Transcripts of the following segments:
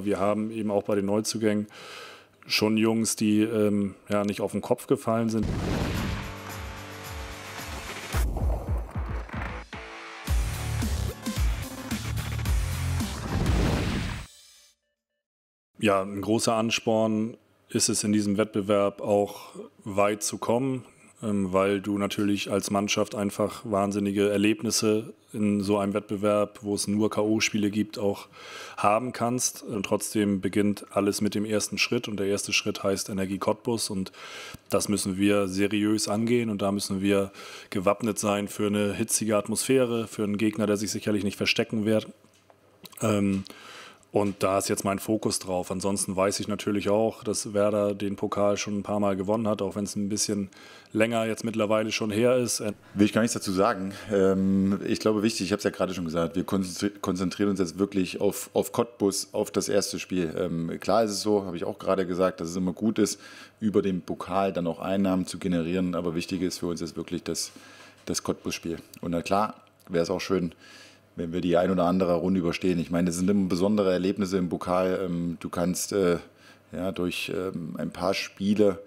Aber wir haben eben auch bei den Neuzugängen schon Jungs, die ähm, ja, nicht auf den Kopf gefallen sind. Ja, ein großer Ansporn ist es in diesem Wettbewerb auch weit zu kommen, ähm, weil du natürlich als Mannschaft einfach wahnsinnige Erlebnisse in so einem Wettbewerb, wo es nur KO-Spiele gibt, auch haben kannst. Und trotzdem beginnt alles mit dem ersten Schritt und der erste Schritt heißt Energie Cottbus und das müssen wir seriös angehen und da müssen wir gewappnet sein für eine hitzige Atmosphäre, für einen Gegner, der sich sicherlich nicht verstecken wird. Ähm, und da ist jetzt mein Fokus drauf. Ansonsten weiß ich natürlich auch, dass Werder den Pokal schon ein paar Mal gewonnen hat, auch wenn es ein bisschen länger jetzt mittlerweile schon her ist. Äh, Will ich gar nichts dazu sagen. Ähm, ich glaube, wichtig, ich habe es ja gerade schon gesagt, wir konzentrieren uns jetzt wirklich auf, auf Cottbus, auf das erste Spiel. Ähm, klar ist es so, habe ich auch gerade gesagt, dass es immer gut ist, über den Pokal dann auch Einnahmen zu generieren. Aber wichtig ist für uns jetzt wirklich das, das Cottbus-Spiel. Und na klar, wäre es auch schön, wenn wir die ein oder andere Runde überstehen. Ich meine, das sind immer besondere Erlebnisse im Pokal. Ähm, du kannst äh, ja, durch ähm, ein paar Spiele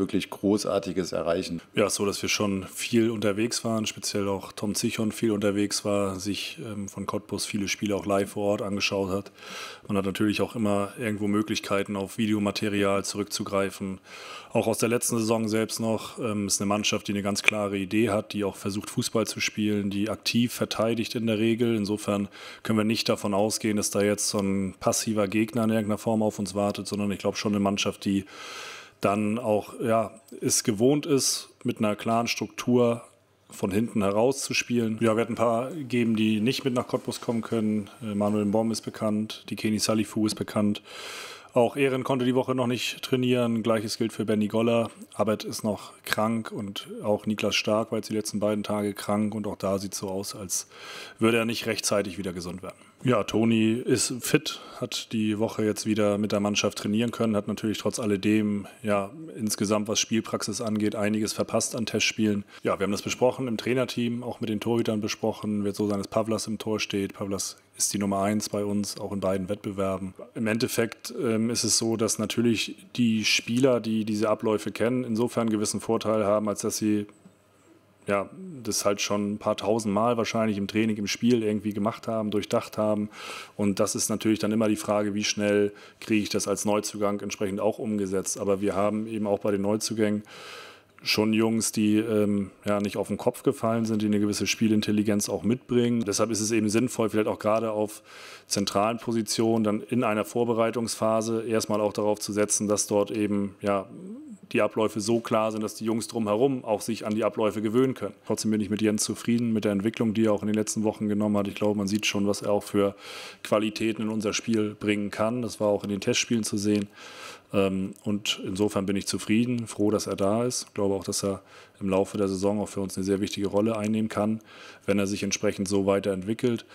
wirklich Großartiges erreichen. Ja, so dass wir schon viel unterwegs waren, speziell auch Tom Zichon viel unterwegs war, sich ähm, von Cottbus viele Spiele auch live vor Ort angeschaut hat. Man hat natürlich auch immer irgendwo Möglichkeiten, auf Videomaterial zurückzugreifen. Auch aus der letzten Saison selbst noch ähm, ist eine Mannschaft, die eine ganz klare Idee hat, die auch versucht, Fußball zu spielen, die aktiv verteidigt in der Regel. Insofern können wir nicht davon ausgehen, dass da jetzt so ein passiver Gegner in irgendeiner Form auf uns wartet, sondern ich glaube schon eine Mannschaft, die dann auch ja, es gewohnt ist, mit einer klaren Struktur von hinten heraus zu spielen. Ja, wir hatten ein paar geben, die nicht mit nach Cottbus kommen können. Äh, Manuel Mbom ist bekannt, die Kenny Salifu ist bekannt. Auch Ehren konnte die Woche noch nicht trainieren. Gleiches gilt für Benny Goller. Abed ist noch krank und auch Niklas Stark war jetzt die letzten beiden Tage krank und auch da sieht es so aus, als würde er nicht rechtzeitig wieder gesund werden. Ja, Toni ist fit, hat die Woche jetzt wieder mit der Mannschaft trainieren können, hat natürlich trotz alledem, ja, insgesamt was Spielpraxis angeht, einiges verpasst an Testspielen. Ja, wir haben das besprochen im Trainerteam, auch mit den Torhütern besprochen, wird so sein, dass Pavlas im Tor steht. Pavlas ist die Nummer eins bei uns, auch in beiden Wettbewerben. Im Endeffekt ähm, ist es so, dass natürlich die Spieler, die diese Abläufe kennen, insofern einen gewissen Vorteil haben, als dass sie ja, das halt schon ein paar tausend Mal wahrscheinlich im Training, im Spiel irgendwie gemacht haben, durchdacht haben. Und das ist natürlich dann immer die Frage, wie schnell kriege ich das als Neuzugang entsprechend auch umgesetzt. Aber wir haben eben auch bei den Neuzugängen schon Jungs, die ähm, ja nicht auf den Kopf gefallen sind, die eine gewisse Spielintelligenz auch mitbringen. Deshalb ist es eben sinnvoll, vielleicht auch gerade auf zentralen Positionen dann in einer Vorbereitungsphase erstmal auch darauf zu setzen, dass dort eben ja die Abläufe so klar sind, dass die Jungs drumherum auch sich an die Abläufe gewöhnen können. Trotzdem bin ich mit Jens zufrieden mit der Entwicklung, die er auch in den letzten Wochen genommen hat. Ich glaube, man sieht schon, was er auch für Qualitäten in unser Spiel bringen kann. Das war auch in den Testspielen zu sehen. Ähm, und insofern bin ich zufrieden, froh, dass er da ist. Ich glaube auch, dass er im Laufe der Saison auch für uns eine sehr wichtige Rolle einnehmen kann, wenn er sich entsprechend so weiterentwickelt.